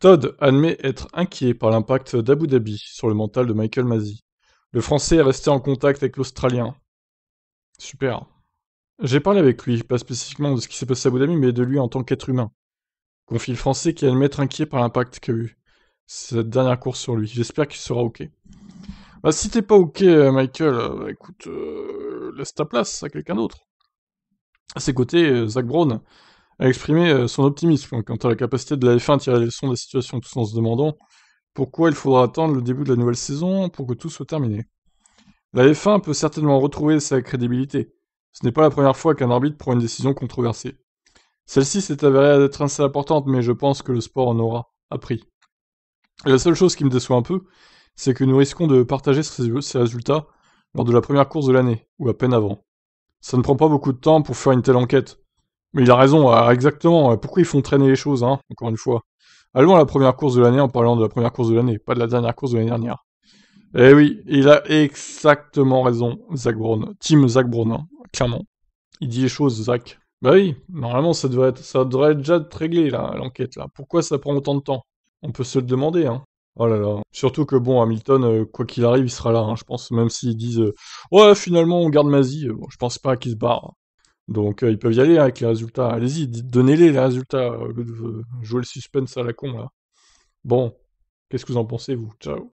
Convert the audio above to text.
Todd admet être inquiet par l'impact d'Abu Dhabi sur le mental de Michael Mazzi. Le Français est resté en contact avec l'Australien. Super. J'ai parlé avec lui, pas spécifiquement de ce qui s'est passé à Abu Dhabi, mais de lui en tant qu'être humain. Confie le Français qui admet être inquiet par l'impact qu'a eu cette dernière course sur lui. J'espère qu'il sera OK. Bah, si t'es pas OK, euh, Michael, euh, bah, écoute, euh, laisse ta place à quelqu'un d'autre. À ses côtés, Zach Brown a exprimé euh, son optimisme hein, quant à la capacité de la F1 à tirer les leçons de la situation, tout en se demandant pourquoi il faudra attendre le début de la nouvelle saison pour que tout soit terminé. La F1 peut certainement retrouver sa crédibilité. Ce n'est pas la première fois qu'un arbitre prend une décision controversée. Celle-ci s'est avérée être assez importante, mais je pense que le sport en aura appris. la seule chose qui me déçoit un peu, c'est que nous risquons de partager ces résultats lors de la première course de l'année, ou à peine avant. Ça ne prend pas beaucoup de temps pour faire une telle enquête. Mais il a raison, euh, exactement. Euh, pourquoi ils font traîner les choses, hein, encore une fois Allons à la première course de l'année en parlant de la première course de l'année, pas de la dernière course de l'année dernière. Eh oui, il a exactement raison, Zach Brown. Team Zach Brown, hein, clairement. Il dit les choses, Zach. Bah oui, normalement ça devrait être, ça devrait déjà être réglé là, l'enquête là. Pourquoi ça prend autant de temps On peut se le demander, hein. Oh là là. Surtout que bon, Hamilton, euh, quoi qu'il arrive, il sera là, hein, je pense. Même s'ils disent Ouais, finalement on garde Mazie, je pense pas qu'il se barre. Donc euh, ils peuvent y aller hein, avec les résultats. Allez-y, donnez-les les résultats, au euh, lieu jouer le suspense à la con là. Bon, qu'est-ce que vous en pensez vous Ciao.